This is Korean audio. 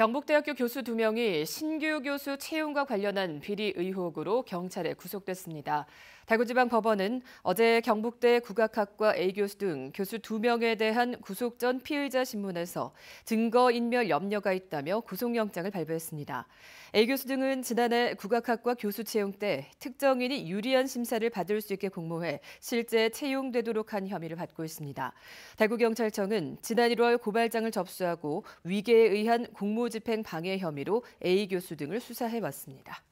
경북대학교 교수 2명이 신규 교수 채용과 관련한 비리 의혹으로 경찰에 구속됐습니다. 대구지방 법원은 어제 경북대 국악학과 A교수 등 교수 2명에 대한 구속 전 피의자 신문에서 증거인멸 염려가 있다며 구속영장을 발부했습니다. A교수 등은 지난해 국악학과 교수 채용 때 특정인이 유리한 심사를 받을 수 있게 공모해 실제 채용되도록 한 혐의를 받고 있습니다. 대구경찰청은 지난 1월 고발장을 접수하고 위계에 의한 공모 집행 방해 혐의로 A 교수 등을 수사해 왔습니다.